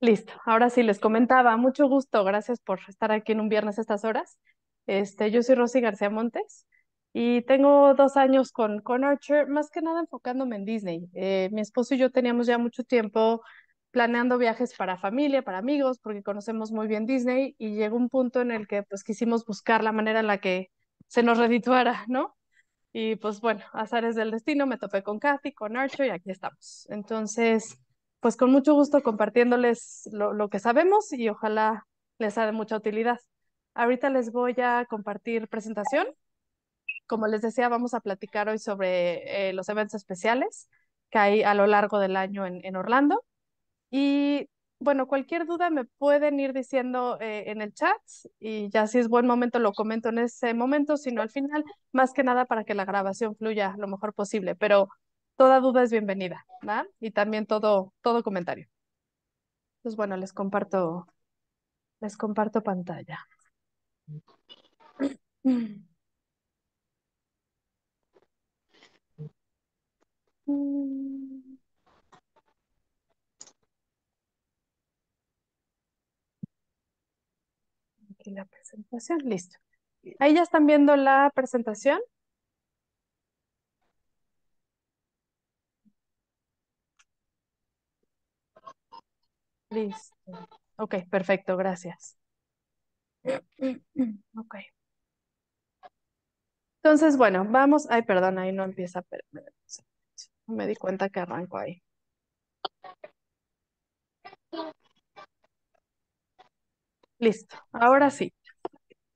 Listo, ahora sí les comentaba, mucho gusto, gracias por estar aquí en un viernes a estas horas. Este, yo soy Rosy García Montes y tengo dos años con, con Archer, más que nada enfocándome en Disney. Eh, mi esposo y yo teníamos ya mucho tiempo planeando viajes para familia, para amigos, porque conocemos muy bien Disney y llegó un punto en el que pues quisimos buscar la manera en la que se nos redituara, ¿no? Y pues bueno, azares del destino, me topé con Kathy, con Archer y aquí estamos. Entonces pues con mucho gusto compartiéndoles lo, que sabemos y ojalá les sea de mucha utilidad. Ahorita les voy a compartir presentación. Como les decía, vamos a platicar hoy sobre eh, los eventos especiales que hay a lo largo del año en, Orlando. Y bueno, cualquier duda me pueden ir diciendo eh, en el chat y ya si es buen momento lo comento en ese momento, sino al final, más que nada para que la grabación fluya lo mejor posible. Pero toda duda es bienvenida, ¿va? Y también todo, todo comentario. Entonces, pues bueno, les comparto, les comparto pantalla. Aquí la presentación, listo. Ahí ya están viendo la presentación. Listo. Ok, perfecto, gracias. Ok. Entonces, bueno, vamos. Ay, perdón, ahí no empieza. Pero, me di cuenta que arranco ahí. Listo, ahora sí.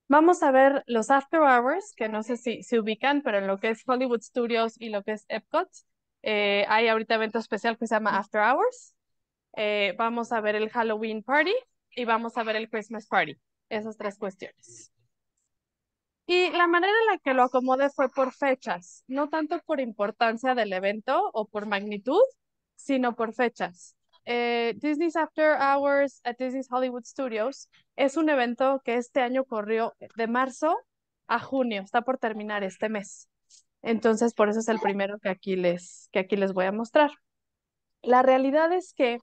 Vamos a ver los after hours, que no sé si se ubican, pero en lo que es Hollywood Studios y lo que es Epcot, eh, hay ahorita evento especial que se llama After Hours. Eh, vamos a ver el Halloween Party y vamos a ver el Christmas Party, esas tres cuestiones. Y la manera en la que lo acomodé fue por fechas, no tanto por importancia del evento o por magnitud, sino por fechas. Eh, Disney's After Hours at Disney's Hollywood Studios es un evento que este año corrió de marzo a junio, está por terminar este mes. Entonces, por eso es el primero que aquí les, que aquí les voy a mostrar. La realidad es que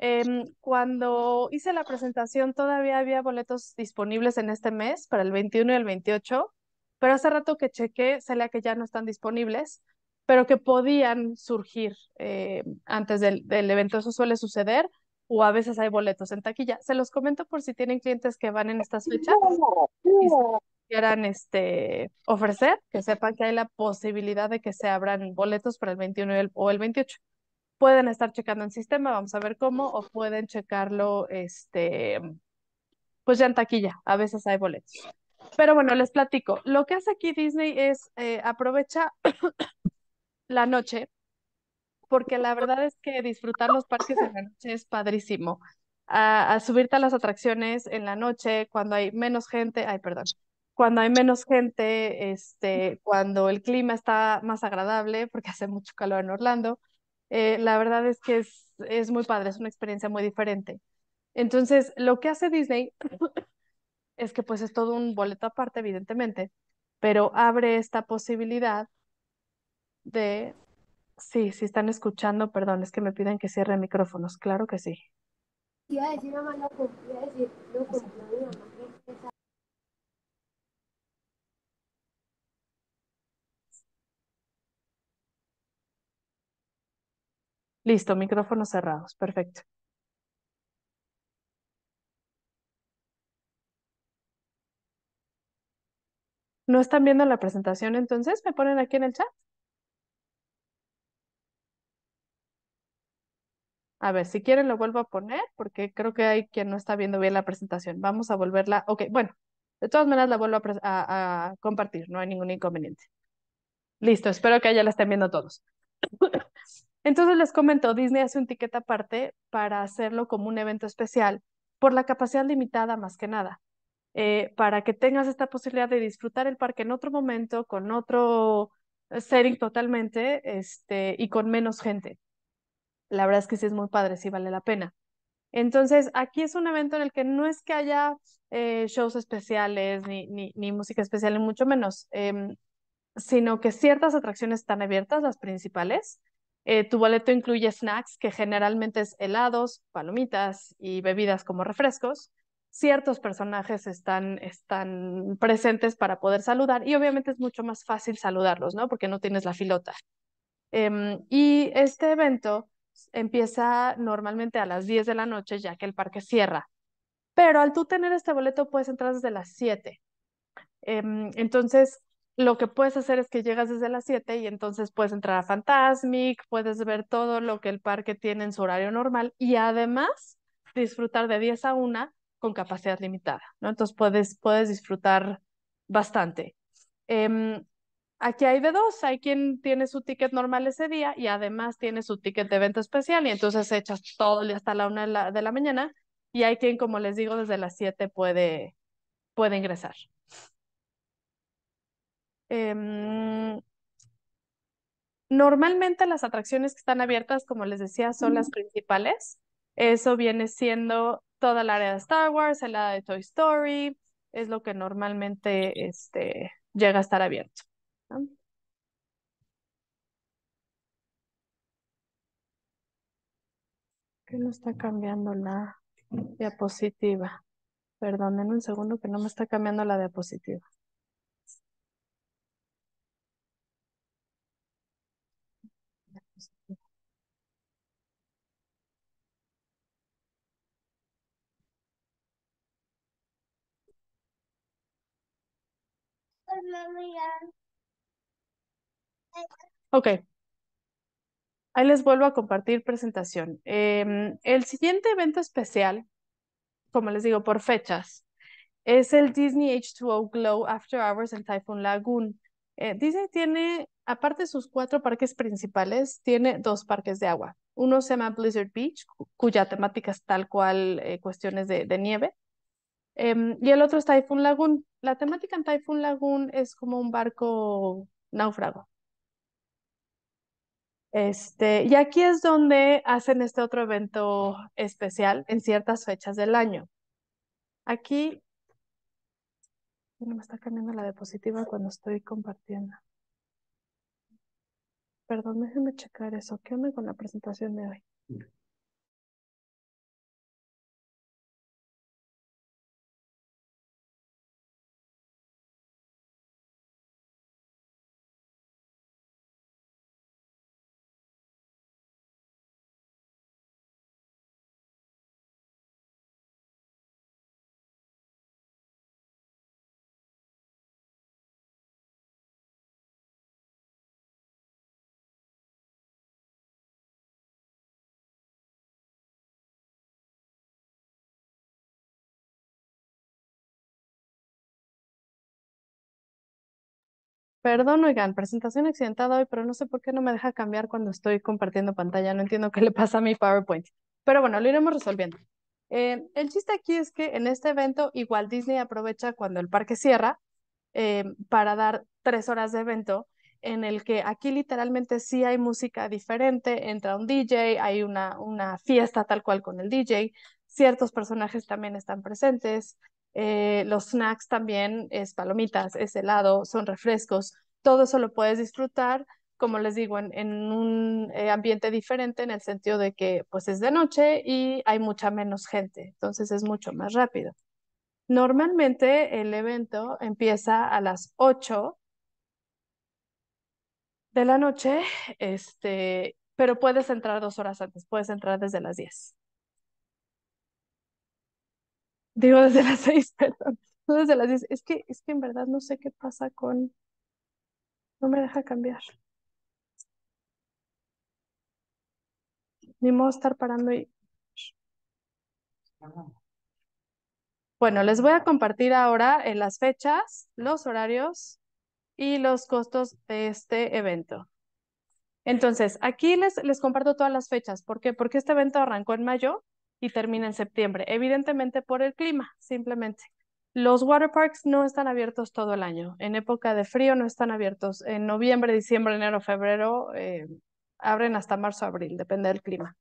Em, cuando hice la presentación todavía había boletos disponibles en este mes para el 21 y el 28, pero hace rato que chequé, sé que ya no están disponibles, pero que podían surgir eh, antes del, evento. Eso suele suceder o a veces hay boletos en taquilla. Se los comento por si tienen clientes que van en estas fechas y quieran este, ofrecer, que sepan que hay la posibilidad de que se abran boletos para el 21 o el 28 pueden estar checando el sistema, vamos a ver cómo, o pueden checarlo, este, pues ya en taquilla, a veces hay boletos. Pero bueno, les platico, lo que hace aquí Disney es eh, aprovecha la noche, porque la verdad es que disfrutar los parques en la noche es padrísimo. A, a, subirte a las atracciones en la noche, cuando hay menos gente, ay, perdón, cuando hay menos gente, este, cuando el clima está más agradable, porque hace mucho calor en Orlando, eh, la verdad es que es, es muy padre, es una experiencia muy diferente. Entonces, lo que hace Disney es que pues es todo un boleto aparte, evidentemente, pero abre esta posibilidad de... Sí, si están escuchando, perdón, es que me piden que cierre micrófonos, claro que sí. Iba a decir, decir, Listo, micrófonos cerrados. Perfecto. ¿No están viendo la presentación entonces? ¿Me ponen aquí en el chat? A ver, si quieren lo vuelvo a poner porque creo que hay quien no está viendo bien la presentación. Vamos a volverla. Ok, bueno, de todas maneras la vuelvo a, compartir, no hay ningún inconveniente. Listo, espero que ya la estén viendo todos. Entonces les comento, Disney hace un ticket aparte para hacerlo como un evento especial, por la capacidad limitada más que nada, eh, para que tengas esta posibilidad de disfrutar el parque en otro momento, con otro eh, setting totalmente este, y con menos gente. La verdad es que sí es muy padre, sí vale la pena. Entonces, aquí es un evento en el que no es que haya eh, shows especiales ni, ni, música especial, ni mucho menos, em, sino que ciertas atracciones están abiertas, las principales, eh, tu boleto incluye snacks, que generalmente es helados, palomitas y bebidas como refrescos. Ciertos personajes están, están presentes para poder saludar y obviamente es mucho más fácil saludarlos, ¿no? Porque no tienes la filota. Em, y este evento empieza normalmente a las 10 de la noche, ya que el parque cierra. Pero al tú tener este boleto puedes entrar desde las 7. Em, entonces, lo que puedes hacer es que llegas desde las 7 y entonces puedes entrar a Fantasmic, puedes ver todo lo que el parque tiene en su horario normal y además disfrutar de 10 a 1 con capacidad limitada, ¿no? Entonces puedes, puedes disfrutar bastante. Em, aquí hay de dos, hay quien tiene su ticket normal ese día y además tiene su ticket de evento especial y entonces echas todo el día hasta la 1 de la, de la mañana y hay quien, como les digo, desde las 7 puede, puede ingresar. Em, normalmente las atracciones que están abiertas, como les decía, son las principales. Eso viene siendo toda la área de Star Wars, el área de Toy Story, es lo que normalmente este, llega a estar abierto. que no está cambiando la diapositiva. Perdonen un segundo que no me está cambiando la diapositiva. Ok. Ahí les vuelvo a compartir presentación. Em, el siguiente evento especial, como les digo, por fechas, es el Disney H2O Glow After Hours en Typhoon Lagoon. Eh, Disney tiene, aparte de sus cuatro parques principales, tiene dos parques de agua. Uno se llama Blizzard Beach, cuya temática es tal cual eh, cuestiones de nieve. Em, y el otro es Typhoon Lagoon. La temática en Typhoon Lagoon es como un barco náufrago. Este, y aquí es donde hacen este otro evento especial en ciertas fechas del año. Aquí Bueno, me está cambiando la diapositiva cuando estoy compartiendo. Perdón, déjenme checar eso. ¿Qué onda con la presentación de hoy? Perdón, oigan, presentación accidentada hoy, pero no sé por qué no me deja cambiar cuando estoy compartiendo pantalla. No entiendo qué le pasa a mi PowerPoint. Pero bueno, lo iremos resolviendo. Eh, el chiste aquí es que en este evento, igual Disney aprovecha cuando el parque cierra eh, para dar tres horas de evento en el que aquí literalmente sí hay música diferente, entra un DJ, hay una fiesta tal cual con el DJ, ciertos personajes también están presentes, eh, los snacks también es palomitas, es helado, son refrescos, todo eso lo puedes disfrutar, como les digo, en, un eh, ambiente diferente en el sentido de que pues es de noche y hay mucha menos gente, entonces es mucho más rápido. Normalmente el evento empieza a las 8 de la noche, este, pero puedes entrar dos horas antes, puedes entrar desde las 10 digo desde las seis, perdón, no desde las diez, es que, es que en verdad no sé qué pasa con, no me deja cambiar. Ni modo estar parando y... Bueno, les voy a compartir ahora eh, las fechas, los horarios y los costos de este evento. Entonces, aquí les, les comparto todas las fechas. ¿Por qué? Porque este evento arrancó en mayo y termina en septiembre, evidentemente por el clima, simplemente. Los waterparks no están abiertos todo el año. En época de frío no están abiertos. En noviembre, diciembre, enero, febrero eh, abren hasta marzo, abril, depende del clima.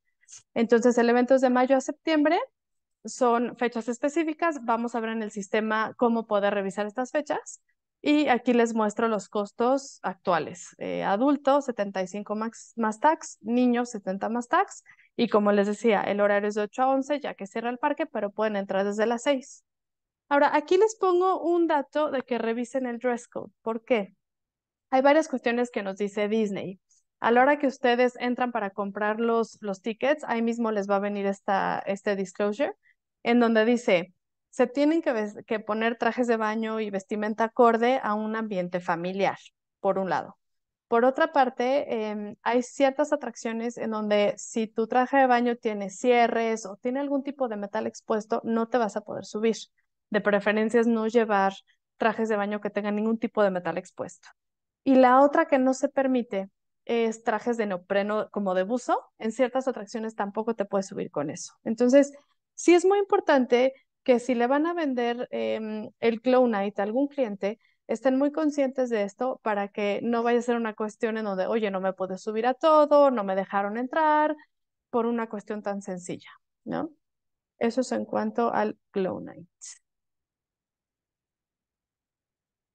Entonces, el evento es de mayo a septiembre. Son fechas específicas. Vamos a ver en el sistema cómo poder revisar estas fechas. Y aquí les muestro los costos actuales. Eh, adultos, 75 más, más tax. Niños, 70 más tax. Y como les decía, el horario es de 8 a 11, ya que cierra el parque, pero pueden entrar desde las 6. Ahora, aquí les pongo un dato de que revisen el dress code. ¿Por qué? Hay varias cuestiones que nos dice Disney. A la hora que ustedes entran para comprar los, tickets, ahí mismo les va a venir esta, este disclosure, en donde dice, se tienen que poner trajes de baño y vestimenta acorde a un ambiente familiar, por un lado. Por otra parte, em, hay ciertas atracciones en donde si tu traje de baño tiene cierres o tiene algún tipo de metal expuesto, no te vas a poder subir. De preferencia es no llevar trajes de baño que tengan ningún tipo de metal expuesto. Y la otra que no se permite es trajes de neopreno como de buzo. En ciertas atracciones tampoco te puedes subir con eso. Entonces, sí es muy importante que si le van a vender em, el Clownite a algún cliente, estén muy conscientes de esto para que no vaya a ser una cuestión en donde, oye, no me pude subir a todo, no me dejaron entrar, por una cuestión tan sencilla, ¿no? Eso es en cuanto al Glow Night.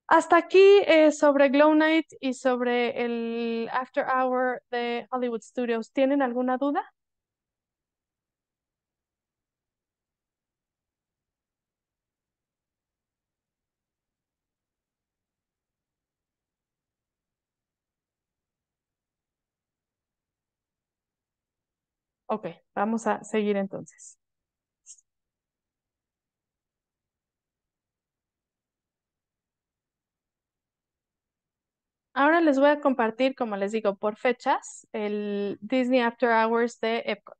Hasta aquí eh, sobre Glow Night y sobre el After Hour de Hollywood Studios. ¿Tienen alguna duda? Ok, vamos a seguir entonces. Ahora les voy a compartir, como les digo, por fechas, el Disney After Hours de Epcot.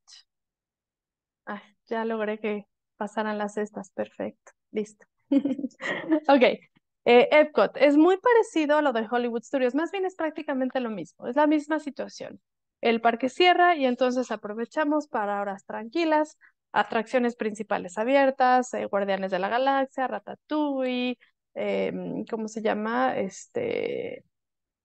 Ah, ya logré que pasaran las cestas. Perfecto. Listo. ok. Eh, Epcot es muy parecido a lo de Hollywood Studios. Más bien es prácticamente lo mismo. Es la misma situación el parque cierra y entonces aprovechamos para horas tranquilas, atracciones principales abiertas, eh, Guardianes de la Galaxia, Ratatouille, em, ¿cómo se llama? Este,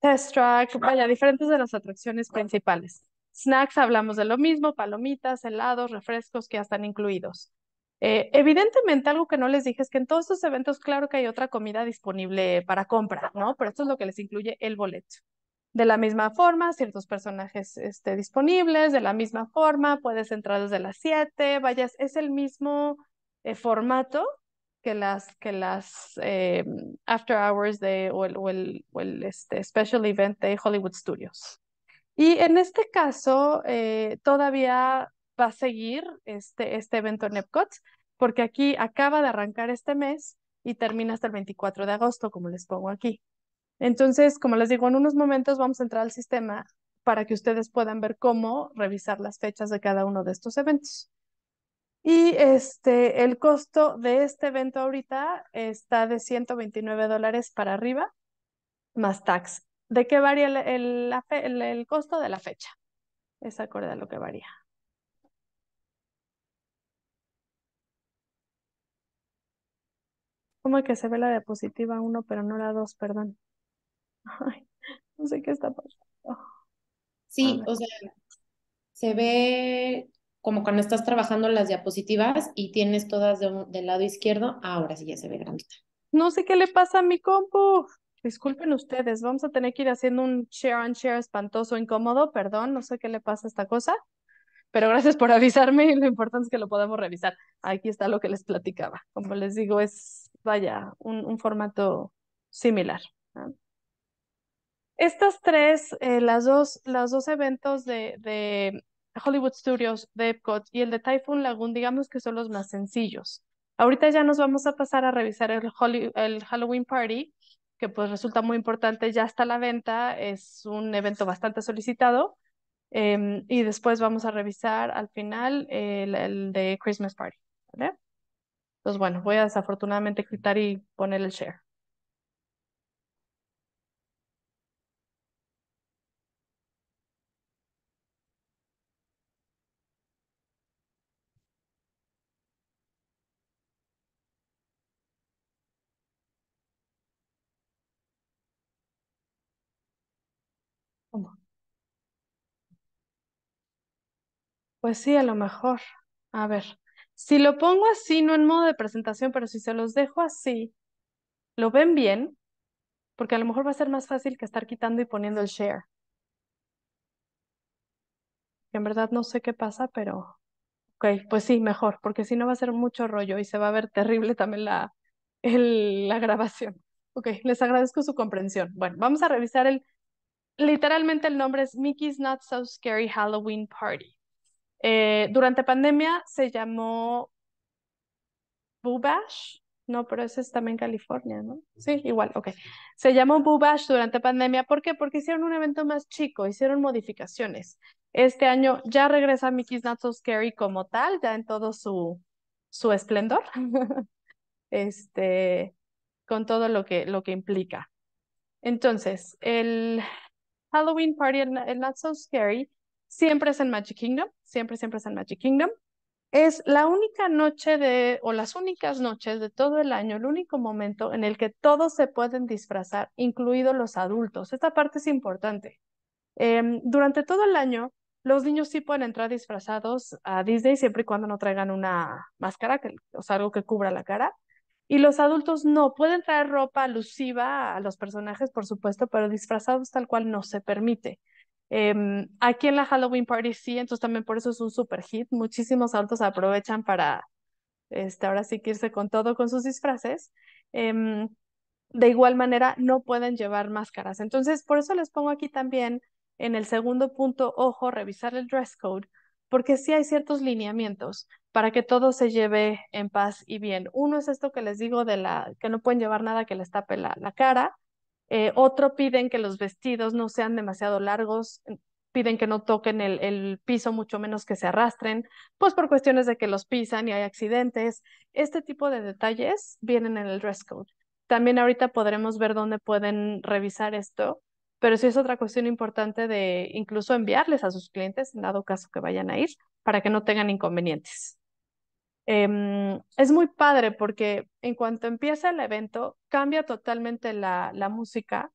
Test Track, vaya, diferentes de las atracciones principales. Snacks, hablamos de lo mismo, palomitas, helados, refrescos que ya están incluidos. Eh, evidentemente, algo que no les dije es que en todos estos eventos, claro que hay otra comida disponible para compra, ¿no? Pero esto es lo que les incluye el boleto de la misma forma, ciertos personajes este, disponibles, de la misma forma, puedes entrar desde las 7, vayas, es el mismo eh, formato que las, que las eh, after hours de, o el, este, special event de Hollywood Studios. Y en este caso, eh, todavía va a seguir este, este evento en Epcot, porque aquí acaba de arrancar este mes y termina hasta el 24 de agosto, como les pongo aquí. Entonces, como les digo, en unos momentos vamos a entrar al sistema para que ustedes puedan ver cómo revisar las fechas de cada uno de estos eventos. Y este, el costo de este evento ahorita está de 129 dólares para arriba, más tax. ¿De qué varía el, costo de la fecha? Es acorde a lo que varía. Como que se ve la diapositiva 1, pero no la 2, perdón ay, no sé qué está pasando. Sí, o sea, se ve como cuando estás trabajando las diapositivas y tienes todas de del lado izquierdo, ahora sí ya se ve grandita. No sé qué le pasa a mi compu. Disculpen ustedes, vamos a tener que ir haciendo un share and share espantoso, incómodo, perdón, no sé qué le pasa a esta cosa, pero gracias por avisarme y lo importante es que lo podamos revisar. Aquí está lo que les platicaba. Como les digo, es, vaya, un, un formato similar. Estas tres, eh, las dos, los dos eventos de, Hollywood Studios, de Epcot y el de Typhoon Lagoon, digamos que son los más sencillos. Ahorita ya nos vamos a pasar a revisar el, el Halloween Party, que pues resulta muy importante, ya está a la venta, es un evento bastante solicitado. Em, y después vamos a revisar al final el, de Christmas Party. Entonces, bueno, voy a desafortunadamente quitar y poner el share. Pues sí, a lo mejor. A ver, si lo pongo así, no en modo de presentación, pero si se los dejo así, ¿lo ven bien? Porque a lo mejor va a ser más fácil que estar quitando y poniendo el share. En verdad no sé qué pasa, pero ok, pues sí, mejor, porque si no va a ser mucho rollo y se va a ver terrible también la, la grabación. Ok, les agradezco su comprensión. Bueno, vamos a revisar el, literalmente el nombre es Mickey's Not So Scary Halloween Party. Eh, durante pandemia se llamó Bubash, no, pero ese es también California, ¿no? Sí, igual, ok. Se llamó Bubash durante pandemia. ¿Por qué? Porque hicieron un evento más chico, hicieron modificaciones. Este año ya regresa Mickey's Not So Scary como tal, ya en todo su, su esplendor, este, con todo lo que, lo que implica. Entonces, el Halloween Party, en el Not So Scary, siempre es en Magic Kingdom siempre, siempre es en Magic Kingdom. Es la única noche de, o las únicas noches de todo el año, el único momento en el que todos se pueden disfrazar, incluidos los adultos. Esta parte es importante. Em, durante todo el año, los niños sí pueden entrar disfrazados a Disney siempre y cuando no traigan una máscara, que, o sea, algo que cubra la cara. Y los adultos no, pueden traer ropa alusiva a los personajes, por supuesto, pero disfrazados tal cual no se permite. Em, aquí en la Halloween Party sí, entonces también por eso es un super hit. Muchísimos adultos aprovechan para, este, ahora sí que irse con todo con sus disfraces. Em, de igual manera, no pueden llevar máscaras. Entonces, por eso les pongo aquí también en el segundo punto, ojo, revisar el dress code, porque sí hay ciertos lineamientos para que todo se lleve en paz y bien. Uno es esto que les digo de la que no pueden llevar nada que les tape la cara. Eh, otro piden que los vestidos no sean demasiado largos, piden que no toquen el, el, piso, mucho menos que se arrastren, pues por cuestiones de que los pisan y hay accidentes. Este tipo de detalles vienen en el dress code. También ahorita podremos ver dónde pueden revisar esto, pero sí es otra cuestión importante de incluso enviarles a sus clientes, en dado caso que vayan a ir, para que no tengan inconvenientes. Em, es muy padre porque en cuanto empieza el evento, cambia totalmente la, música.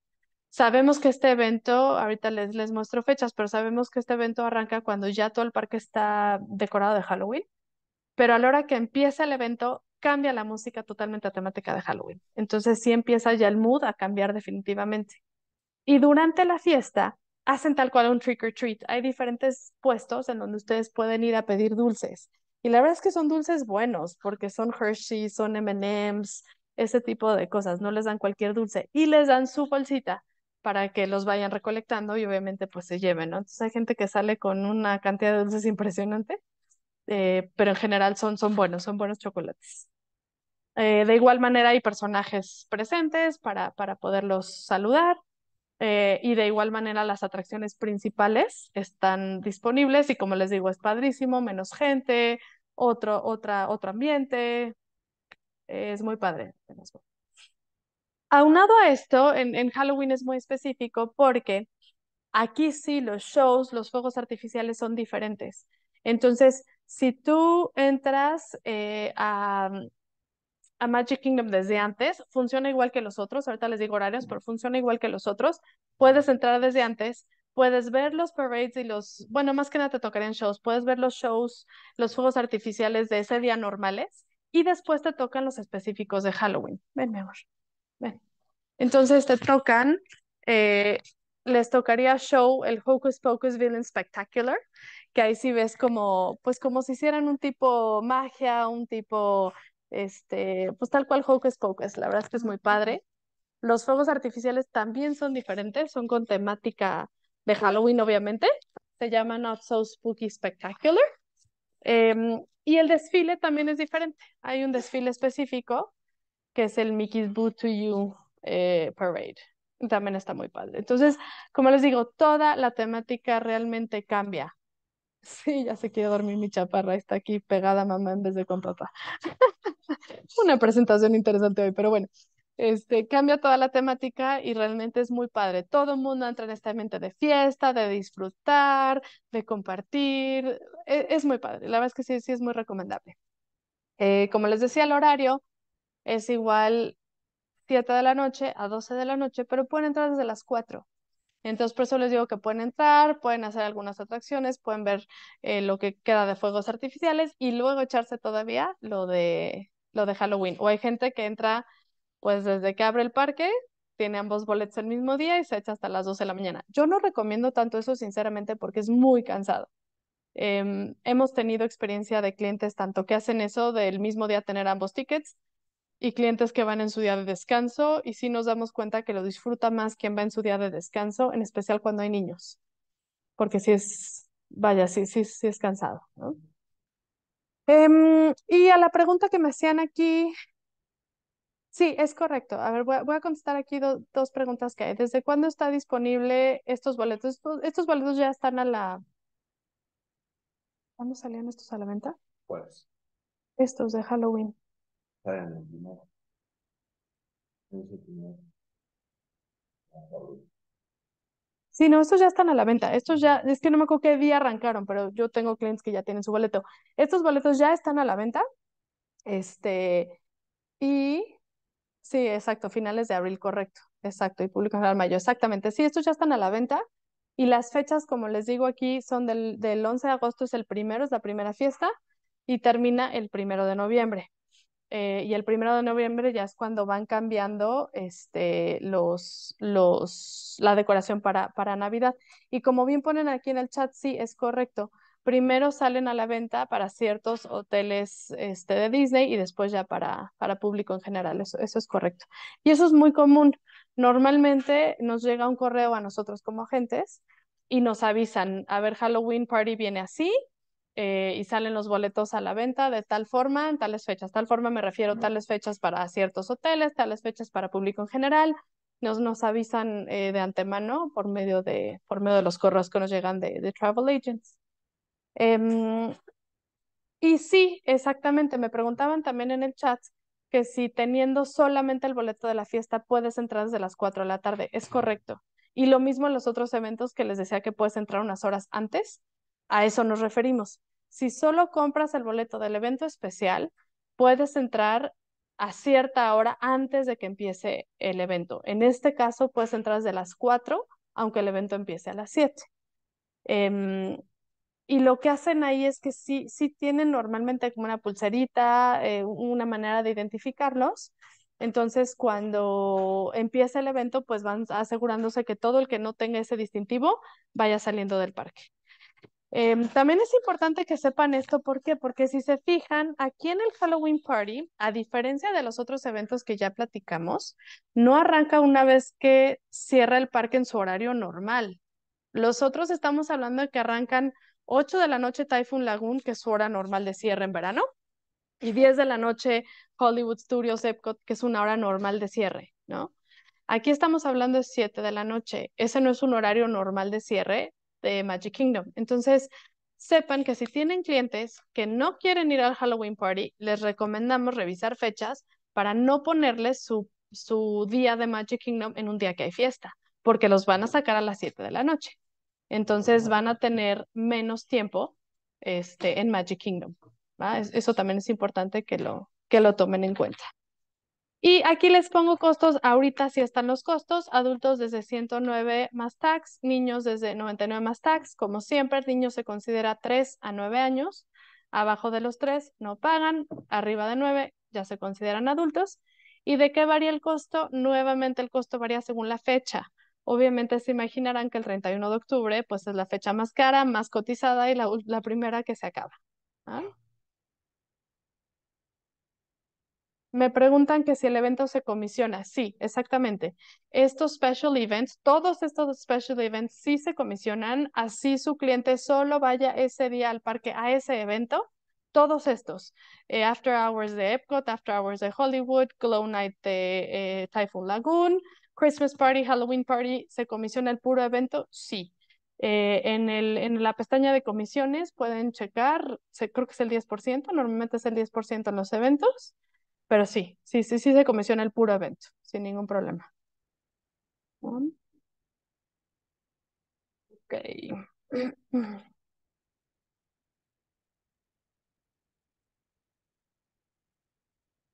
Sabemos que este evento, ahorita les, les muestro fechas, pero sabemos que este evento arranca cuando ya todo el parque está decorado de Halloween, pero a la hora que empieza el evento, cambia la música totalmente a temática de Halloween. Entonces sí empieza ya el mood a cambiar definitivamente. Y durante la fiesta hacen tal cual un trick or treat. Hay diferentes puestos en donde ustedes pueden ir a pedir dulces. Y la verdad es que son dulces buenos, porque son Hershey, son MMs, ese tipo de cosas. No les dan cualquier dulce y les dan su bolsita para que los vayan recolectando y obviamente pues se lleven, ¿no? Entonces hay gente que sale con una cantidad de dulces impresionante, eh, pero en general son, son buenos, son buenos chocolates. Eh, de igual manera hay personajes presentes para, para poderlos saludar. Eh, y de igual manera las atracciones principales están disponibles y como les digo es padrísimo, menos gente, otro, otra, otro ambiente, es muy padre. Aunado a esto, en, Halloween es muy específico porque aquí sí los shows, los fuegos artificiales son diferentes. Entonces, si tú entras eh, a, a Magic Kingdom desde antes, funciona igual que los otros, ahorita les digo horarios, pero funciona igual que los otros, puedes entrar desde antes, puedes ver los parades y los, bueno, más que nada te tocarían shows, puedes ver los shows, los fuegos artificiales de ese día normales y después te tocan los específicos de Halloween. Ven, mi amor, ven. Entonces te tocan, eh, les tocaría show el Hocus Pocus Villain Spectacular, que ahí sí ves como, pues como si hicieran un tipo magia, un tipo este, pues tal cual Hocus Pocus, la verdad es que es muy padre. Los fuegos artificiales también son diferentes, son con temática de Halloween, obviamente. Se llama Not So Spooky Spectacular. Em, y el desfile también es diferente. Hay un desfile específico que es el Mickey's Boo to You eh, Parade. También está muy padre. Entonces, como les digo, toda la temática realmente cambia. Sí, ya se quiere dormir mi chaparra, está aquí pegada mamá en vez de con papá. Una presentación interesante hoy, pero bueno, este, cambia toda la temática y realmente es muy padre. Todo el mundo entra en esta mente de fiesta, de disfrutar, de compartir. E, es, muy padre, la verdad es que sí, sí es muy recomendable. Eh, como les decía, el horario es igual 7 de la noche a 12 de la noche, pero pueden entrar desde las 4. Entonces, por eso les digo que pueden entrar, pueden hacer algunas atracciones, pueden ver eh, lo que queda de fuegos artificiales y luego echarse todavía lo de, lo de Halloween. O hay gente que entra, pues desde que abre el parque, tiene ambos boletos el mismo día y se echa hasta las 12 de la mañana. Yo no recomiendo tanto eso, sinceramente, porque es muy cansado. Em, hemos tenido experiencia de clientes tanto que hacen eso del mismo día tener ambos tickets y clientes que van en su día de descanso y sí nos damos cuenta que lo disfruta más quien va en su día de descanso, en especial cuando hay niños, porque si es, vaya, sí, sí, sí es cansado, ¿no? Em, y a la pregunta que me hacían aquí, sí, es correcto. A ver, voy a, contestar aquí dos preguntas que hay. ¿Desde cuándo está disponible estos boletos? Estos, boletos ya están a la... ¿Cuándo salían estos a la venta? Pues... Estos de Halloween. Sí, no, estos ya están a la venta. Estos ya, es que no me acuerdo qué día arrancaron, pero yo tengo clientes que ya tienen su boleto. Estos boletos ya están a la venta. Este, y sí, exacto, finales de abril, correcto. Exacto, y publican en mayo, exactamente. Sí, estos ya están a la venta. Y las fechas, como les digo aquí, son del, del 11 de agosto, es el primero, es la primera fiesta, y termina el primero de noviembre. Eh, y el primero de noviembre ya es cuando van cambiando este, los, la decoración para, para Navidad. Y como bien ponen aquí en el chat, sí, es correcto. Primero salen a la venta para ciertos hoteles este, de Disney y después ya para, público en general. Eso, eso es correcto. Y eso es muy común. Normalmente nos llega un correo a nosotros como agentes y nos avisan, a ver, Halloween Party viene así, eh, y salen los boletos a la venta de tal forma, en tales fechas. Tal forma me refiero a tales fechas para ciertos hoteles, tales fechas para público en general. Nos, nos avisan eh, de antemano por medio de, por medio de los correos que nos llegan de, Travel Agents. Em, y sí, exactamente. Me preguntaban también en el chat que si teniendo solamente el boleto de la fiesta puedes entrar desde las 4 de la tarde. Es correcto. Y lo mismo en los otros eventos que les decía que puedes entrar unas horas antes a eso nos referimos. Si solo compras el boleto del evento especial, puedes entrar a cierta hora antes de que empiece el evento. En este caso, puedes entrar desde las 4, aunque el evento empiece a las 7. Em, y lo que hacen ahí es que sí, tienen normalmente como una pulserita, eh, una manera de identificarlos. Entonces, cuando empiece el evento, pues van asegurándose que todo el que no tenga ese distintivo vaya saliendo del parque. Em, también es importante que sepan esto, ¿por qué? Porque si se fijan, aquí en el Halloween Party, a diferencia de los otros eventos que ya platicamos, no arranca una vez que cierra el parque en su horario normal. Los otros estamos hablando de que arrancan 8 de la noche Typhoon Lagoon, que es su hora normal de cierre en verano, y 10 de la noche Hollywood Studios Epcot, que es una hora normal de cierre, ¿no? Aquí estamos hablando de 7 de la noche. Ese no es un horario normal de cierre de Magic Kingdom. Entonces, sepan que si tienen clientes que no quieren ir al Halloween Party, les recomendamos revisar fechas para no ponerles su, su día de Magic Kingdom en un día que hay fiesta, porque los van a sacar a las 7 de la noche. Entonces van a tener menos tiempo este, en Magic Kingdom. Eso también es importante que lo, que lo tomen en cuenta. Y aquí les pongo costos, ahorita sí están los costos, adultos desde 109 más tax, niños desde 99 más tax, como siempre, niños se considera 3 a 9 años, abajo de los 3 no pagan, arriba de 9 ya se consideran adultos. ¿Y de qué varía el costo? Nuevamente el costo varía según la fecha. Obviamente se imaginarán que el 31 de octubre pues es la fecha más cara, más cotizada y la, primera que se acaba. ¿Ah? Me preguntan que si el evento se comisiona. Sí, exactamente. Estos special events, todos estos special events sí se comisionan, así su cliente solo vaya ese día al parque a ese evento. Todos estos, eh, After Hours de Epcot, After Hours de Hollywood, Glow Night de eh, Typhoon Lagoon, Christmas Party, Halloween Party, ¿se comisiona el puro evento? Sí. Eh, en, la pestaña de comisiones pueden checar, creo que es el 10%, normalmente es el 10% en los eventos. Pero sí, sí, sí, sí se comisiona el puro evento, sin ningún problema. Ok.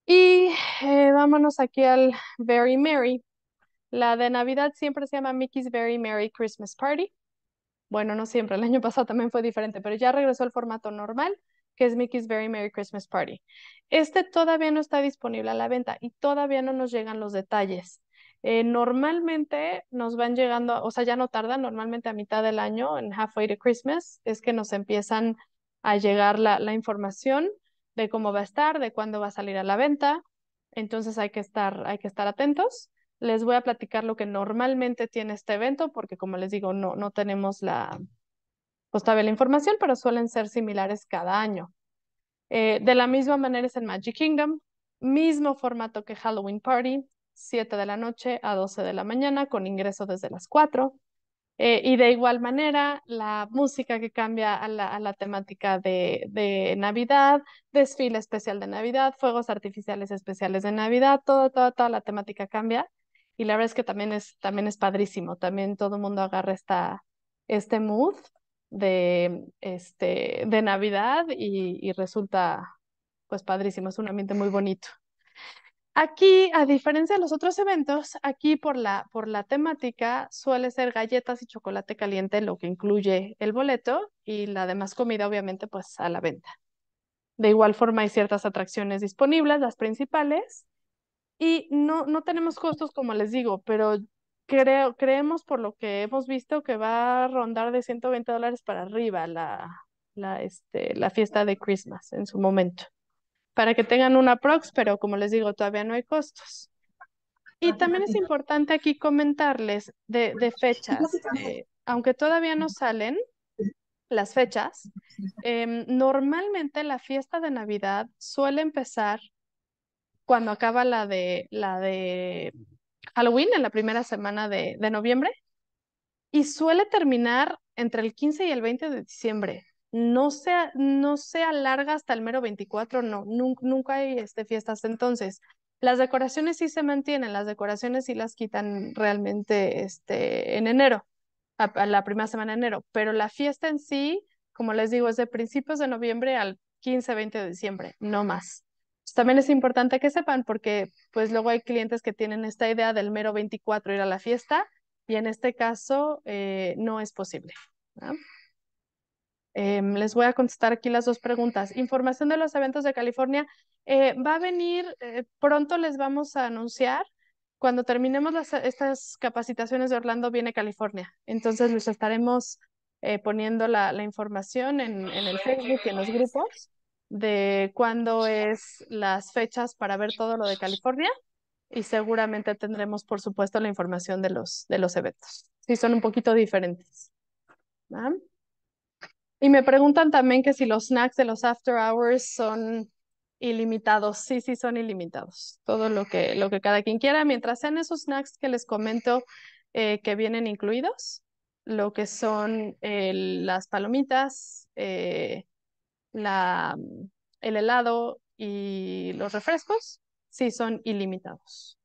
Y eh, vámonos aquí al Very Merry. La de Navidad siempre se llama Mickey's Very Merry Christmas Party. Bueno, no siempre, el año pasado también fue diferente, pero ya regresó al formato normal que es Mickey's Very Merry Christmas Party. Este todavía no está disponible a la venta y todavía no nos llegan los detalles. Eh, normalmente nos van llegando, o sea, ya no tarda, normalmente a mitad del año, en halfway to Christmas, es que nos empiezan a llegar la, la información de cómo va a estar, de cuándo va a salir a la venta. Entonces hay que estar, hay que estar atentos. Les voy a platicar lo que normalmente tiene este evento, porque como les digo, no, no tenemos la, pues todavía la información, pero suelen ser similares cada año. Eh, de la misma manera es en Magic Kingdom, mismo formato que Halloween Party, 7 de la noche a 12 de la mañana, con ingreso desde las 4. Eh, y de igual manera, la música que cambia a la, temática de, Navidad, desfile especial de Navidad, fuegos artificiales especiales de Navidad, todo, toda, toda la temática cambia. Y la verdad es que también es, también es padrísimo, también todo el mundo agarra esta, este mood de, este, de Navidad y, resulta pues padrísimo, es un ambiente muy bonito. Aquí, a diferencia de los otros eventos, aquí por la, por la temática suele ser galletas y chocolate caliente, lo que incluye el boleto y la demás comida, obviamente, pues a la venta. De igual forma, hay ciertas atracciones disponibles, las principales, y no, no tenemos costos, como les digo, pero creo, creemos por lo que hemos visto que va a rondar de 120 dólares para arriba la, la, este, la fiesta de Christmas en su momento. Para que tengan una prox, pero como les digo, todavía no hay costos. Y también es importante aquí comentarles de, fechas. Eh, aunque todavía no salen las fechas, em, normalmente la fiesta de Navidad suele empezar cuando acaba la de, la de Halloween en la primera semana de, noviembre y suele terminar entre el 15 y el 20 de diciembre. No se, no se alarga hasta el mero 24, no, nunca, hay este, fiestas entonces. Las decoraciones sí se mantienen, las decoraciones sí las quitan realmente este, en enero, a, la primera semana de enero, pero la fiesta en sí, como les digo, es de principios de noviembre al 15, 20 de diciembre, no más. Pues, también es importante que sepan porque pues luego hay clientes que tienen esta idea del mero 24 ir a la fiesta y en este caso eh, no es posible. Em, les voy a contestar aquí las dos preguntas. Información de los eventos de California. Eh, va a venir, eh, pronto les vamos a anunciar. Cuando terminemos las, estas capacitaciones de Orlando, viene California. Entonces les estaremos poniendo la, información en, en el Facebook y en los grupos de cuándo es las fechas para ver todo lo de California y seguramente tendremos, por supuesto, la información de los, de los eventos. si son un poquito diferentes. Y me preguntan también que si los snacks de los after hours son ilimitados. Sí, sí, son ilimitados. Todo lo que, lo que cada quien quiera, mientras sean esos snacks que les comento eh, que vienen incluidos, lo que son eh, las palomitas, eh, la, el helado y los refrescos sí son ilimitados.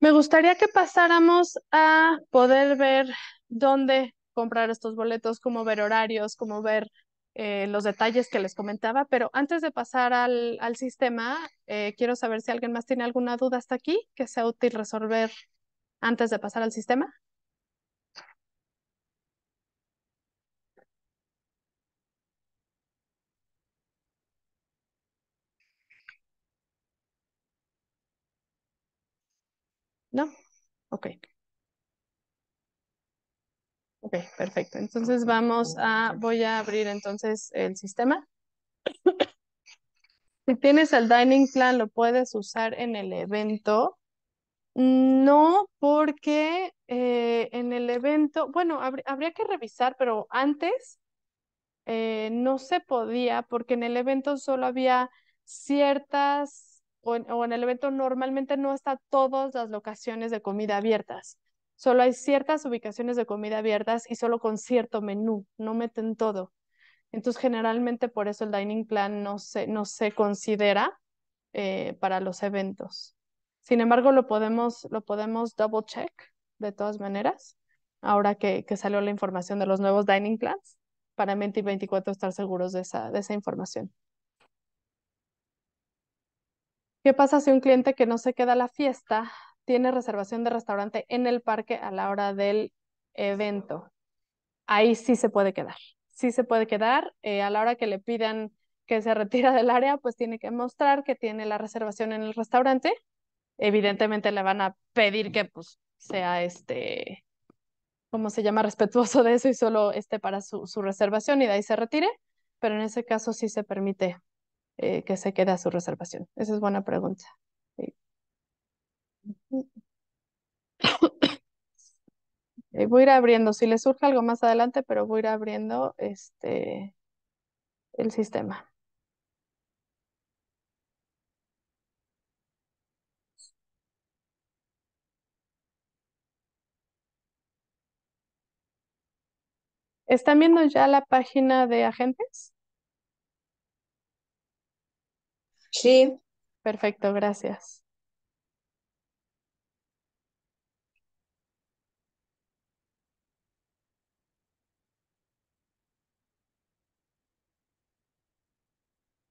Me gustaría que pasáramos a poder ver dónde comprar estos boletos, cómo ver horarios, cómo ver eh, los detalles que les comentaba, pero antes de pasar al, sistema, eh, quiero saber si alguien más tiene alguna duda hasta aquí que sea útil resolver antes de pasar al sistema. ¿No? Ok. Ok, perfecto. Entonces vamos a, voy a abrir entonces el sistema. si tienes el Dining Plan, lo puedes usar en el evento. No, porque eh, en el evento, bueno, habría que revisar, pero antes eh, no se podía porque en el evento solo había ciertas o en, el evento normalmente no está todas las locaciones de comida abiertas. Solo hay ciertas ubicaciones de comida abiertas y solo con cierto menú, no meten todo. Entonces, generalmente por eso el dining plan no se, no se considera eh, para los eventos. Sin embargo, lo podemos, lo podemos double check de todas maneras, ahora que, que salió la información de los nuevos dining plans, para y 24 estar seguros de esa, de esa información. ¿Qué pasa si un cliente que no se queda la fiesta tiene reservación de restaurante en el parque a la hora del evento? Ahí sí se puede quedar. Sí se puede quedar. Eh, a la hora que le pidan que se retira del área, pues tiene que mostrar que tiene la reservación en el restaurante. Evidentemente le van a pedir que pues, sea este, ¿cómo se llama? Respetuoso de eso y solo esté para su, su reservación y de ahí se retire. Pero en ese caso sí se permite eh, que se queda su reservación? Esa es buena pregunta. voy a ir abriendo, si le surge algo más adelante, pero voy a ir abriendo este, el sistema. ¿Están viendo ya la página de agentes? Sí. Perfecto, gracias.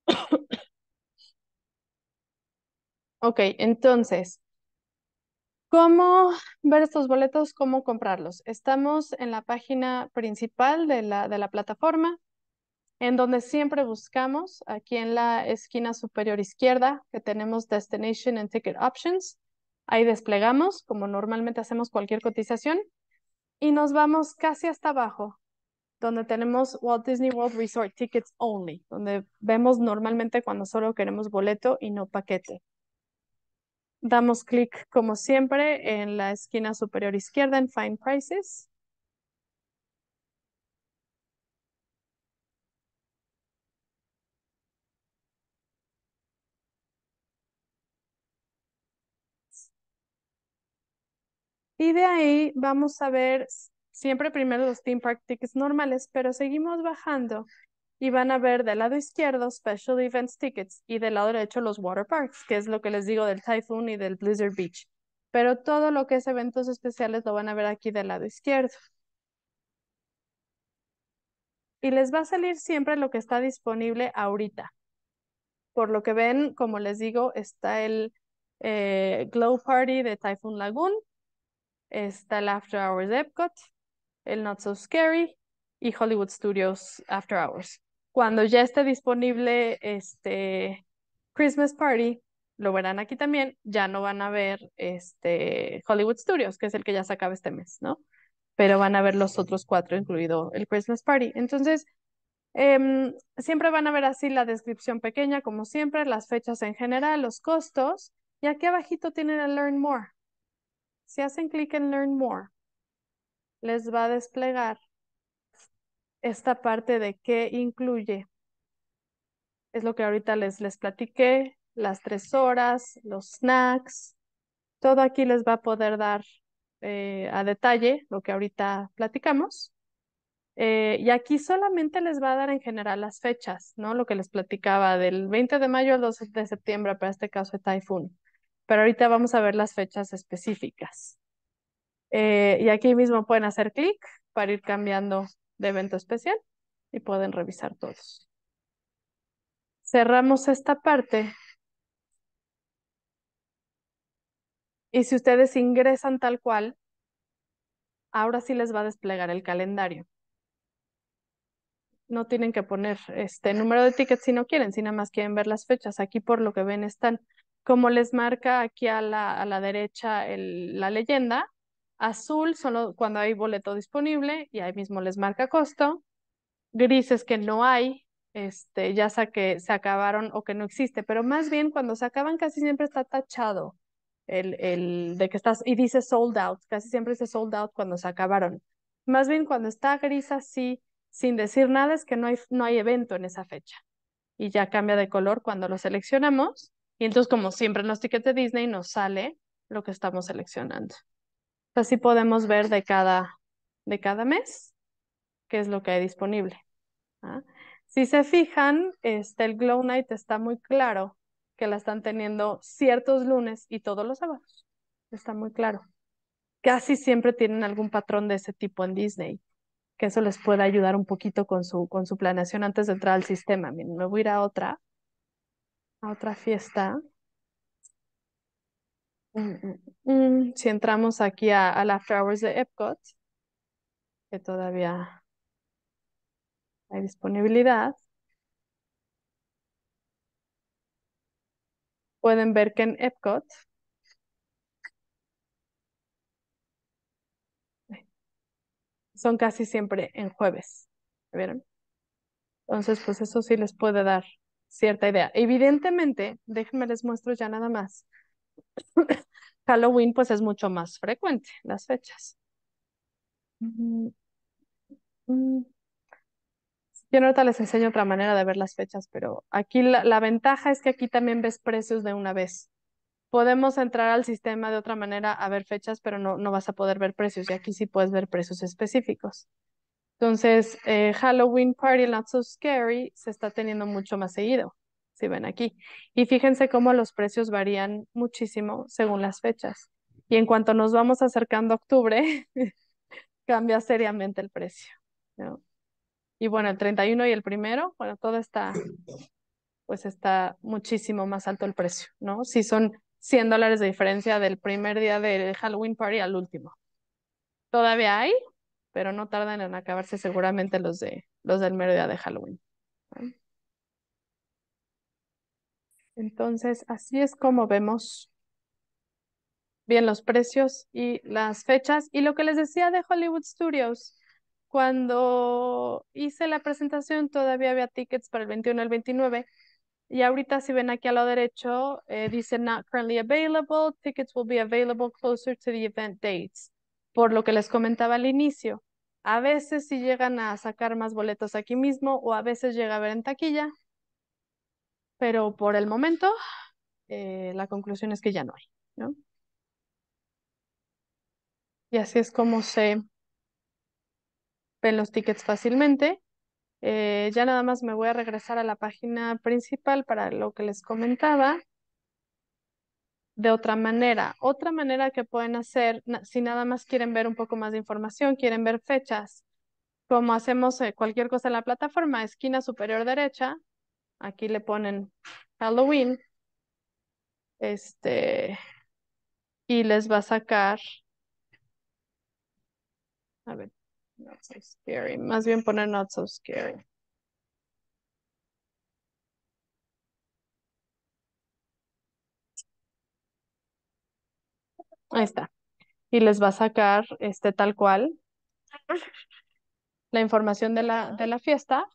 Ok, entonces, ¿cómo ver estos boletos? ¿Cómo comprarlos? Estamos en la página principal de la, de la plataforma en donde siempre buscamos, aquí en la esquina superior izquierda, que tenemos Destination and Ticket Options. Ahí desplegamos, como normalmente hacemos cualquier cotización, y nos vamos casi hasta abajo, donde tenemos Walt Disney World Resort Tickets Only, donde vemos normalmente cuando solo queremos boleto y no paquete. Damos clic, como siempre, en la esquina superior izquierda en Find Prices Y de ahí vamos a ver siempre primero los theme park tickets normales, pero seguimos bajando y van a ver del lado izquierdo special events tickets y del lado derecho los water parks, que es lo que les digo del Typhoon y del Blizzard Beach. Pero todo lo que es eventos especiales lo van a ver aquí del lado izquierdo. Y les va a salir siempre lo que está disponible ahorita. Por lo que ven, como les digo, está el eh, Glow Party de Typhoon Lagoon, está el After Hours Epcot, el Not So Scary y Hollywood Studios After Hours. Cuando ya esté disponible este Christmas Party, lo verán aquí también, ya no van a ver este Hollywood Studios, que es el que ya se acaba este mes, ¿no? Pero van a ver los otros cuatro, incluido el Christmas Party. Entonces, em, siempre van a ver así la descripción pequeña, como siempre, las fechas en general, los costos, y aquí abajito tienen el Learn More. Si hacen clic en Learn More, les va a desplegar esta parte de qué incluye. Es lo que ahorita les, les platiqué, las tres horas, los snacks, todo aquí les va a poder dar eh, a detalle lo que ahorita platicamos. Eh, y aquí solamente les va a dar en general las fechas, ¿no? Lo que les platicaba del 20 de mayo al 12 de septiembre para este caso de Typhoon pero ahorita vamos a ver las fechas específicas. Eh, y aquí mismo pueden hacer clic para ir cambiando de evento especial y pueden revisar todos. Cerramos esta parte. Y si ustedes ingresan tal cual, ahora sí les va a desplegar el calendario. No tienen que poner este número de tickets si no quieren, si nada más quieren ver las fechas. Aquí por lo que ven están como les marca aquí a la, a la derecha la leyenda, azul solo cuando hay boleto disponible y ahí mismo les marca costo, grises que no hay, este, ya sea que se acabaron o que no existe, pero más bien cuando se acaban casi siempre está tachado el, de que estás y dice sold out, casi siempre dice sold out cuando se acabaron. Más bien cuando está gris así, sin decir nada, es que no hay, no hay evento en esa fecha. Y ya cambia de color cuando lo seleccionamos y entonces, como siempre en los tiquetes de Disney, nos sale lo que estamos seleccionando. Así podemos ver de cada, de cada mes qué es lo que hay disponible. ¿ah? Si se fijan, este, el Glow Night está muy claro que la están teniendo ciertos lunes y todos los sábados. Está muy claro. Casi siempre tienen algún patrón de ese tipo en Disney, que eso les puede ayudar un poquito con su, con su planeación antes de entrar al sistema. me voy a ir a otra otra fiesta. Mm, mm, mm. Si entramos aquí a, la After Hours de Epcot, que todavía hay disponibilidad, pueden ver que en Epcot son casi siempre en jueves. ¿Vieron? Entonces, pues eso sí les puede dar cierta idea. Evidentemente, déjenme les muestro ya nada más. Halloween pues es mucho más frecuente las fechas. Mm. Yo ahorita les enseño otra manera de ver las fechas, pero aquí la, la, ventaja es que aquí también ves precios de una vez. Podemos entrar al sistema de otra manera a ver fechas, pero no, no vas a poder ver precios y aquí sí puedes ver precios específicos. Entonces, eh, Halloween Party Not So Scary se está teniendo mucho más seguido, si ven aquí. Y fíjense cómo los precios varían muchísimo según las fechas. Y en cuanto nos vamos acercando a octubre, cambia seriamente el precio. Y bueno, el 31 y el primero, bueno, todo está, pues está muchísimo más alto el precio, ¿no? Si son 100 dólares de diferencia del primer día del Halloween Party al último. Todavía hay, pero no tardan en acabarse seguramente los de los del mero de Halloween. Entonces, así es como vemos bien los precios y las fechas. Y lo que les decía de Hollywood Studios, cuando hice la presentación todavía había tickets para el 21 al 29. Y ahorita si ven aquí a lo derecho, eh, dice not currently available, tickets will be available closer to the event dates por lo que les comentaba al inicio. A veces sí llegan a sacar más boletos aquí mismo o a veces llega a ver en taquilla, pero por el momento eh, la conclusión es que ya no hay, Y así es como se ven los tickets fácilmente. Eh, ya nada más me voy a regresar a la página principal para lo que les comentaba de otra manera. Otra manera que pueden hacer, si nada más quieren ver un poco más de información, quieren ver fechas, como hacemos eh, cualquier cosa en la plataforma, esquina superior derecha, aquí le ponen Halloween, este, y les va a sacar, a ver, not so scary, más bien ponen not so scary. Ahí está. Y les va a sacar este tal cual la información de la, de la fiesta.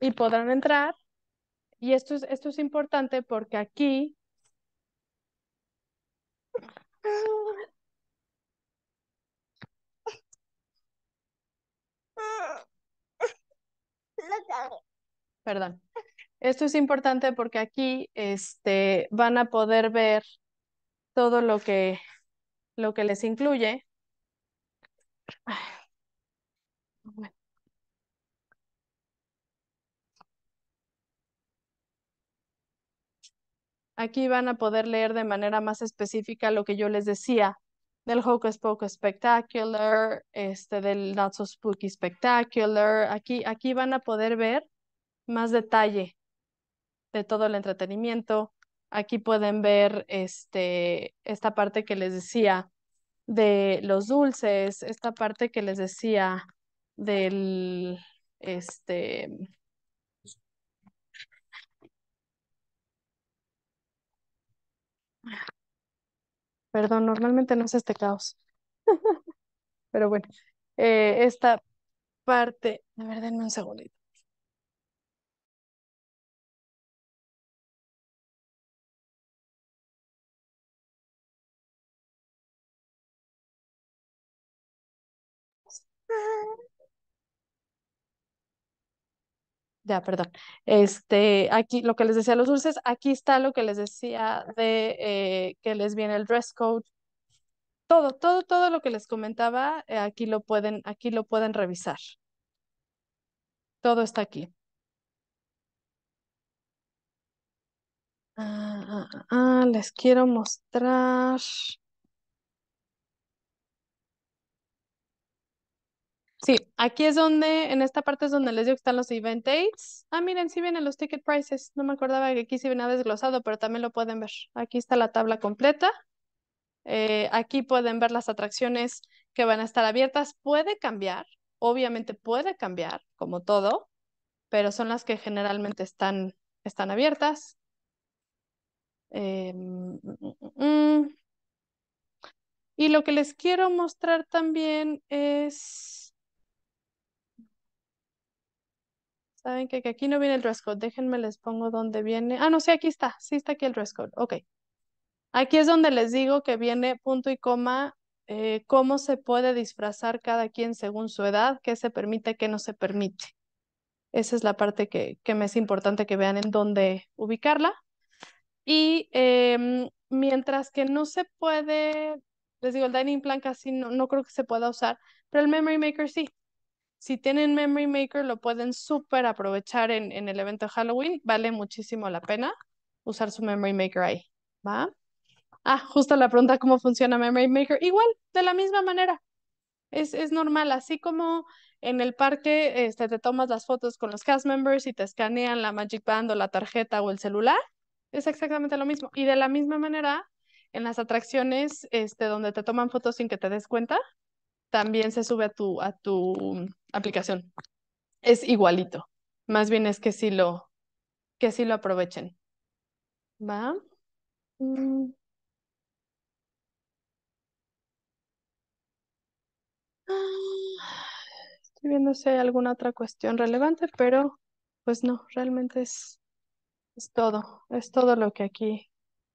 Y podrán entrar. Y esto es, esto es importante porque aquí Perdón. Esto es importante porque aquí este, van a poder ver todo lo que, lo que les incluye. Aquí van a poder leer de manera más específica lo que yo les decía del Hocus Pocus Spectacular, este, del Not So Spooky Spectacular. Aquí, aquí van a poder ver más detalle de todo el entretenimiento. Aquí pueden ver este, esta parte que les decía de los dulces, esta parte que les decía del, este, Perdón, normalmente no es este caos. Pero bueno, eh, esta parte, a ver, no un segundito. ya, perdón. Este, aquí lo que les decía los dulces, aquí está lo que les decía de eh, que les viene el dress code. Todo, todo, todo lo que les comentaba, eh, aquí lo pueden, aquí lo pueden revisar. Todo está aquí. ah, ah, ah, ah les quiero mostrar. Sí, aquí es donde, en esta parte es donde les digo que están los event dates. Ah, miren, sí vienen los ticket prices. No me acordaba que aquí sí venía desglosado, pero también lo pueden ver. Aquí está la tabla completa. Eh, aquí pueden ver las atracciones que van a estar abiertas. Puede cambiar, obviamente puede cambiar, como todo, pero son las que generalmente están, están abiertas. Eh, mm, mm, mm, y lo que les quiero mostrar también es... Saben que, que, aquí no viene el dress code. Déjenme les pongo dónde viene. Ah, no, sí, aquí está. Sí está aquí el dress code. Ok. Aquí es donde les digo que viene punto y coma, eh, cómo se puede disfrazar cada quien según su edad, qué se permite, qué no se permite. Esa es la parte que, que me es importante que vean en dónde ubicarla. Y em, mientras que no se puede, les digo, el dining plan casi no, no creo que se pueda usar, pero el memory maker sí. Si tienen Memory Maker, lo pueden súper aprovechar en, el evento de Halloween. Vale muchísimo la pena usar su Memory Maker ahí, ¿va? Ah, justo la pregunta, ¿cómo funciona Memory Maker? Igual, de la misma manera. Es, normal, así como en el parque este, te tomas las fotos con los cast members y te escanean la Magic Band o la tarjeta o el celular, es exactamente lo mismo. Y de la misma manera, en las atracciones este, donde te toman fotos sin que te des cuenta, también se sube a tu, a tu aplicación. Es igualito. Más bien es que sí lo, que lo aprovechen. ¿Va? Mm. Ah, estoy viendo si hay alguna otra cuestión relevante, pero pues no, realmente es, es todo, es todo lo que aquí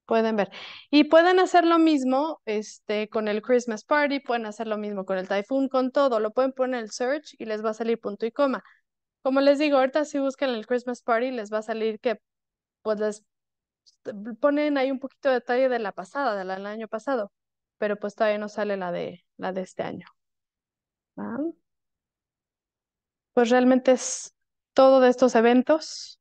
pueden ver. Y pueden hacer lo mismo este, con el Christmas Party, pueden hacer lo mismo con el Typhoon, con todo. Lo pueden poner en el search y les va a salir punto y coma. Como les digo, ahorita si buscan el Christmas Party les va a salir que pues les ponen ahí un poquito de detalle de la pasada, del año pasado, pero pues todavía no sale la de, la de este año. Ah. Pues realmente es todo de estos eventos.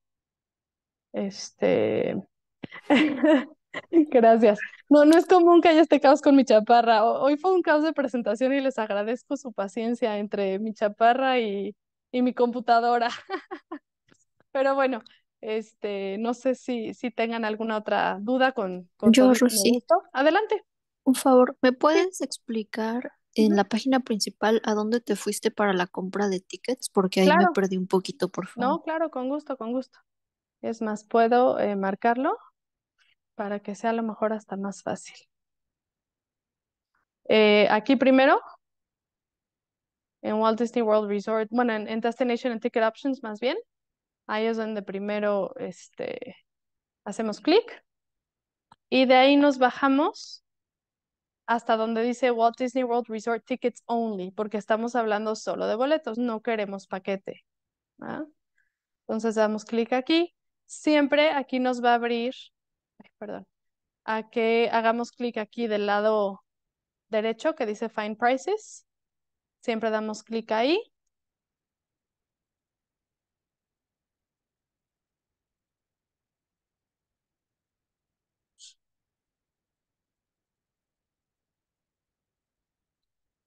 Este, Gracias. No, no es común que haya este caos con mi chaparra. Hoy fue un caos de presentación y les agradezco su paciencia entre mi chaparra y, y mi computadora. Pero bueno, este, no sé si, si tengan alguna otra duda con, con Yo, Adelante. Un favor, ¿me puedes explicar en la página principal a dónde te fuiste para la compra de tickets? Porque ahí me perdí un poquito, por favor. No, claro, con gusto, con gusto. Es más, ¿puedo eh, marcarlo? para que sea a lo mejor hasta más fácil. Eh, aquí primero, en Walt Disney World Resort, bueno, en, Destination and Ticket Options más bien, ahí es donde primero este, hacemos clic y de ahí nos bajamos hasta donde dice Walt Disney World Resort Tickets Only, porque estamos hablando solo de boletos, no queremos paquete. ¿ah? Entonces damos clic aquí. Siempre aquí nos va a abrir perdón, a que hagamos clic aquí del lado derecho que dice Find Prices. Siempre damos clic ahí.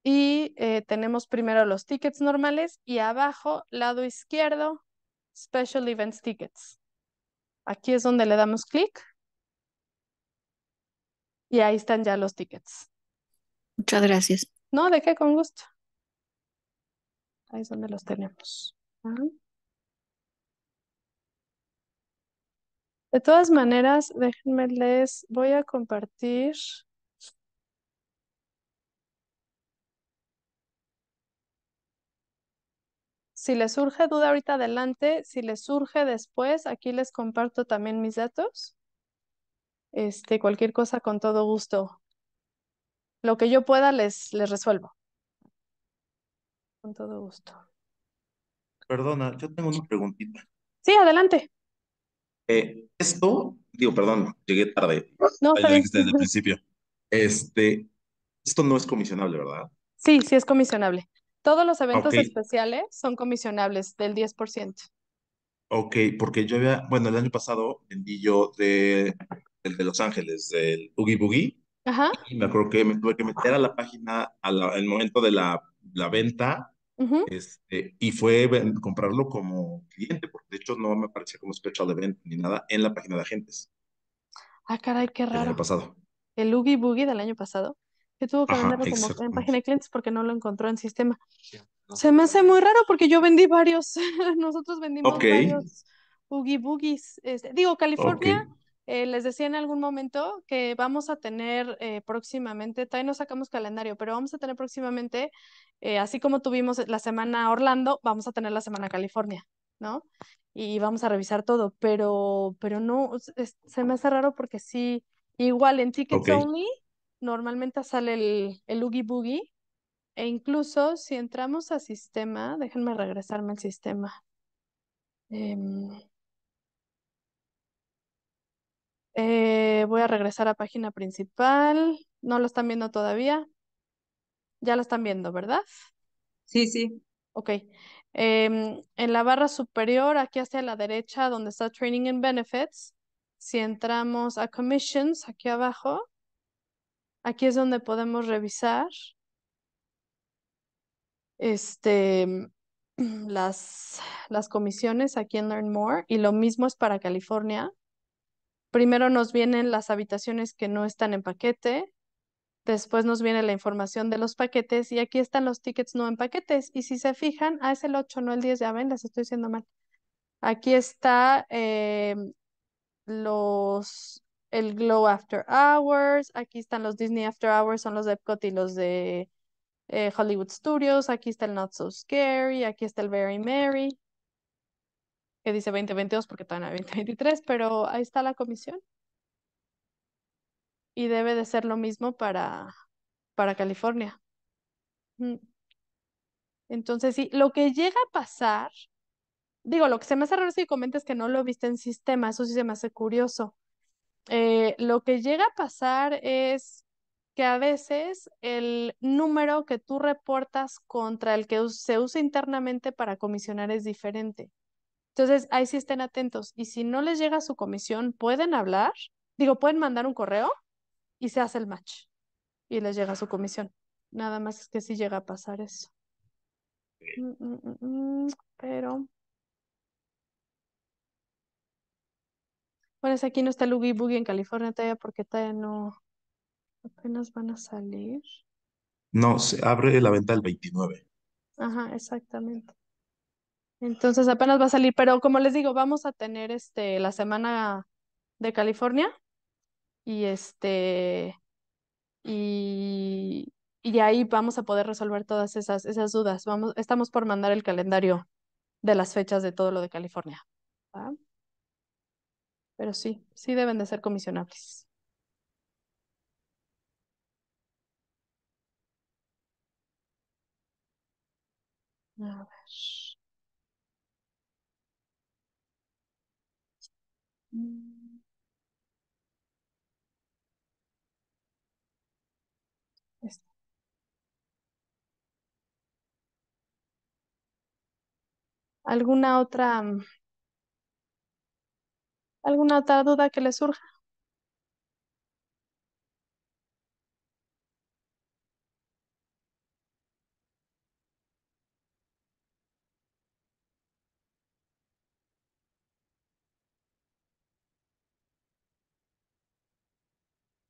Y eh, tenemos primero los tickets normales y abajo, lado izquierdo, Special Events Tickets. Aquí es donde le damos clic. Y ahí están ya los tickets. Muchas gracias. No, de qué, con gusto. Ahí es donde los tenemos. De todas maneras, déjenme les voy a compartir. Si les surge duda ahorita adelante, si les surge después, aquí les comparto también mis datos. Este, cualquier cosa con todo gusto. Lo que yo pueda les, les resuelvo. Con todo gusto. Perdona, yo tengo una preguntita. Sí, adelante. Eh, esto, digo, perdón, llegué tarde. No, desde el principio. Este, esto no es comisionable, ¿verdad? Sí, sí es comisionable. Todos los eventos especiales son comisionables del 10%. Ok, porque yo había, bueno, el año pasado vendí yo de el de Los Ángeles, del Boogie Boogie. Ajá. Y me acuerdo que me tuve que meter a la página al el momento de la, venta este, y fue comprarlo como cliente, porque de hecho no me aparecía como special event ni nada en la página de agentes. Ah, caray, qué raro. El año pasado. El Oogie Boogie del año pasado, que tuvo que venderlo como en página de clientes porque no lo encontró en sistema. Se me hace muy raro porque yo vendí varios, nosotros vendimos varios Oogie Boogies. Este, digo, California. Eh, les decía en algún momento que vamos a tener eh, próximamente, todavía no sacamos calendario, pero vamos a tener próximamente, eh, así como tuvimos la semana Orlando, vamos a tener la semana California, ¿no? Y vamos a revisar todo, pero, pero no, se me hace raro porque sí, igual en Tickets Only normalmente sale el, el Oogie Boogie, e incluso si entramos a sistema, déjenme regresarme al sistema. Em, eh, voy a regresar a página principal. No lo están viendo todavía. Ya lo están viendo, ¿verdad? Sí, sí. Ok. Em, en la barra superior, aquí hacia la derecha, donde está Training and Benefits, si entramos a Commissions, aquí abajo, aquí es donde podemos revisar este, las comisiones aquí en Learn More. Y lo mismo es para California. Primero nos vienen las habitaciones que no están en paquete, después nos viene la información de los paquetes y aquí están los tickets no en paquetes. Y si se fijan, ah, es el 8, no el 10, ya ven, les estoy diciendo mal. Aquí está eh, los, el Glow After Hours, aquí están los Disney After Hours, son los de Epcot y los de eh, Hollywood Studios, aquí está el Not So Scary, aquí está el Very Merry que dice 2022 porque todavía en 2023, pero ahí está la comisión. Y debe de ser lo mismo para, para California. Mm. Entonces, sí, lo que llega a pasar, digo, lo que se me hace raro si comentas que no lo viste en sistema, eso sí se me hace curioso. Eh, lo que llega a pasar es que a veces el número que tú reportas contra el que se usa internamente para comisionar es diferente. Entonces, ahí sí estén atentos. Y si no les llega su comisión, pueden hablar, digo, pueden mandar un correo y se hace el match y les llega su comisión. Nada más es que si llega a pasar eso. Mm, mm, mm, pero... Bueno, es aquí no está el Ubi Boogie en California todavía porque todavía no... Apenas van a salir. No, se abre la venta el 29. Ajá, exactamente. Entonces apenas va a salir, pero como les digo, vamos a tener este la semana de California y este y, ahí vamos a poder resolver todas esas, esas dudas. Vamos, estamos por mandar el calendario de las fechas de todo lo de California. Pero sí, sí deben de ser comisionables. A ver. Este, ¿Alguna otra, alguna otra duda que le surja?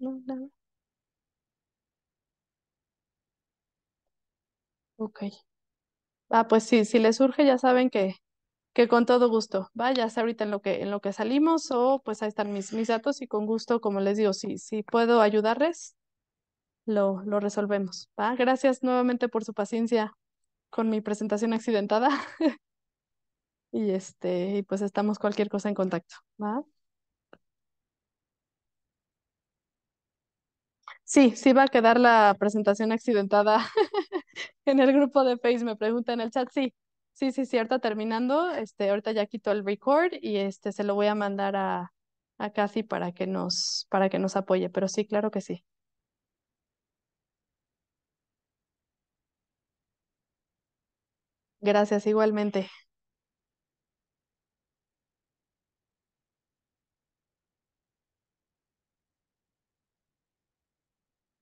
No, nada. Ok. Ah, pues sí, si les surge, ya saben que, que con todo gusto. Ya sea ahorita en lo que, en lo que salimos, o pues ahí están mis, mis datos y con gusto, como les digo, si, puedo ayudarles, lo, lo resolvemos. ¿va? Gracias nuevamente por su paciencia con mi presentación accidentada. y este, y pues estamos cualquier cosa en contacto. ¿va? Sí, sí va a quedar la presentación accidentada en el grupo de Facebook, me pregunta en el chat. Sí, sí, sí, cierto. terminando, este, ahorita ya quito el record y este se lo voy a mandar a, a Kathy para que nos, para que nos apoye, pero sí, claro que sí. Gracias, igualmente.